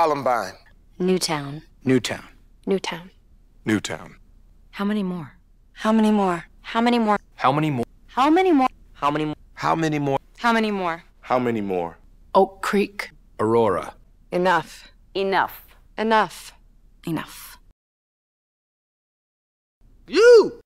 Columbine? Newtown. Newtown. Newtown. Newtown. How many more? How many more? How many more? How many more? How many more? How many more? How many more? How many more? How many more? Oak Creek. Aurora. Enough. Enough. Enough. Enough. You!